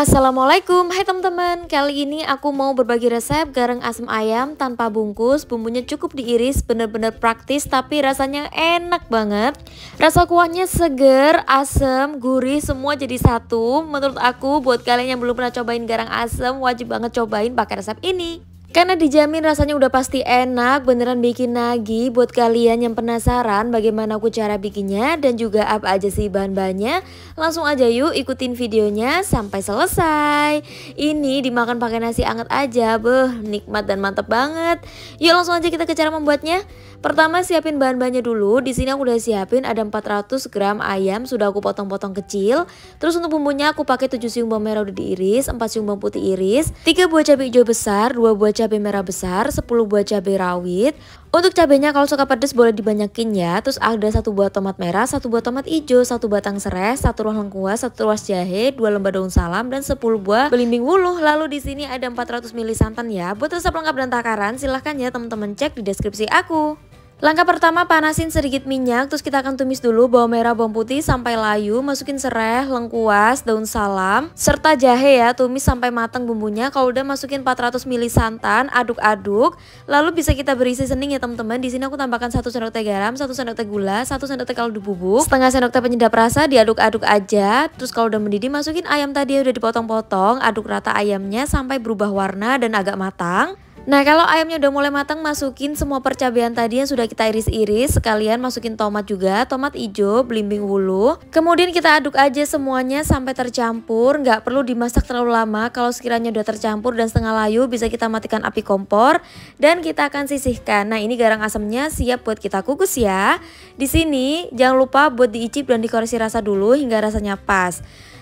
Assalamualaikum, hai teman-teman Kali ini aku mau berbagi resep garang asam ayam tanpa bungkus Bumbunya cukup diiris, bener-bener praktis tapi rasanya enak banget Rasa kuahnya seger, asam, gurih, semua jadi satu Menurut aku buat kalian yang belum pernah cobain garang asam wajib banget cobain pakai resep ini karena dijamin rasanya udah pasti enak, beneran bikin nagi buat kalian yang penasaran bagaimana aku cara bikinnya dan juga apa aja sih bahan-bahannya. Langsung aja yuk ikutin videonya sampai selesai. Ini dimakan pakai nasi anget aja, beh nikmat dan mantep banget. Yuk langsung aja kita ke cara membuatnya. Pertama siapin bahan-bahannya dulu. Di sini aku udah siapin ada 400 gram ayam sudah aku potong-potong kecil. Terus untuk bumbunya aku pakai 7 siung bawang merah udah diiris, 4 siung bawang putih iris, 3 buah cabai hijau besar, 2 buah cabai merah besar, 10 buah cabai rawit. Untuk cabainya kalau suka pedas boleh dibanyakin ya. Terus ada satu buah tomat merah, satu buah tomat hijau, satu batang serai, satu ruang lengkuas, satu ruas jahe, dua lembar daun salam dan 10 buah belimbing wuluh. Lalu di sini ada 400 ml santan ya. Buat resep lengkap dan takaran silahkan ya teman-teman cek di deskripsi aku. Langkah pertama panasin sedikit minyak, terus kita akan tumis dulu bawang merah, bawang putih sampai layu, masukin serai, lengkuas, daun salam, serta jahe ya, tumis sampai matang bumbunya. Kalau udah masukin 400 ml santan, aduk-aduk. Lalu bisa kita berisi seasoning ya teman-teman. Di sini aku tambahkan 1 sendok teh garam, 1 sendok teh gula, 1 sendok teh kaldu bubuk, setengah sendok teh penyedap rasa, diaduk-aduk aja. Terus kalau udah mendidih masukin ayam tadi yang udah dipotong-potong, aduk rata ayamnya sampai berubah warna dan agak matang. Nah kalau ayamnya udah mulai matang masukin semua percabian tadi yang sudah kita iris-iris Sekalian masukin tomat juga, tomat hijau, belimbing wulu Kemudian kita aduk aja semuanya sampai tercampur Nggak perlu dimasak terlalu lama Kalau sekiranya udah tercampur dan setengah layu bisa kita matikan api kompor Dan kita akan sisihkan Nah ini garang asamnya siap buat kita kukus ya Di sini jangan lupa buat diicip dan dikoreksi rasa dulu hingga rasanya pas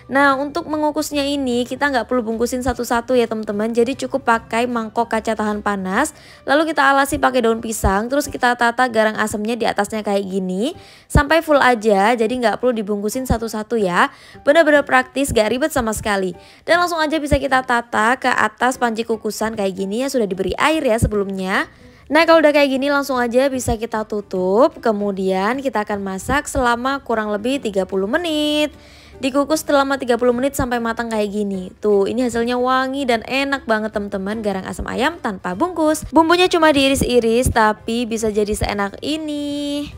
Nah untuk mengukusnya ini kita nggak perlu bungkusin satu-satu ya teman-teman Jadi cukup pakai mangkok kaca tahan panas Lalu kita alasi pakai daun pisang Terus kita tata garang asamnya di atasnya kayak gini Sampai full aja jadi nggak perlu dibungkusin satu-satu ya Bener-bener praktis gak ribet sama sekali Dan langsung aja bisa kita tata ke atas panci kukusan kayak gini ya Sudah diberi air ya sebelumnya Nah kalau udah kayak gini langsung aja bisa kita tutup Kemudian kita akan masak selama kurang lebih 30 menit Dikukus selama 30 menit sampai matang kayak gini. Tuh, ini hasilnya wangi dan enak banget teman-teman garang asam ayam tanpa bungkus. Bumbunya cuma diiris-iris tapi bisa jadi seenak ini.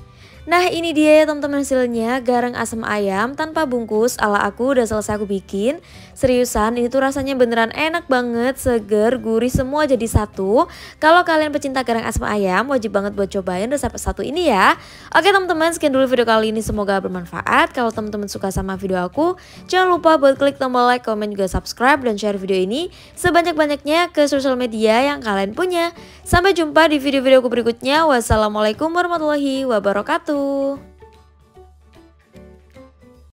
Nah ini dia ya teman-teman hasilnya garang asam ayam tanpa bungkus ala aku udah selesai aku bikin Seriusan ini tuh rasanya beneran enak banget, seger, gurih semua jadi satu Kalau kalian pecinta garang asam ayam wajib banget buat cobain resep satu ini ya Oke teman-teman sekian dulu video kali ini semoga bermanfaat Kalau teman-teman suka sama video aku jangan lupa buat klik tombol like, komen juga subscribe dan share video ini Sebanyak-banyaknya ke sosial media yang kalian punya Sampai jumpa di video-video aku berikutnya Wassalamualaikum warahmatullahi wabarakatuh wabarakatuh. Gitu.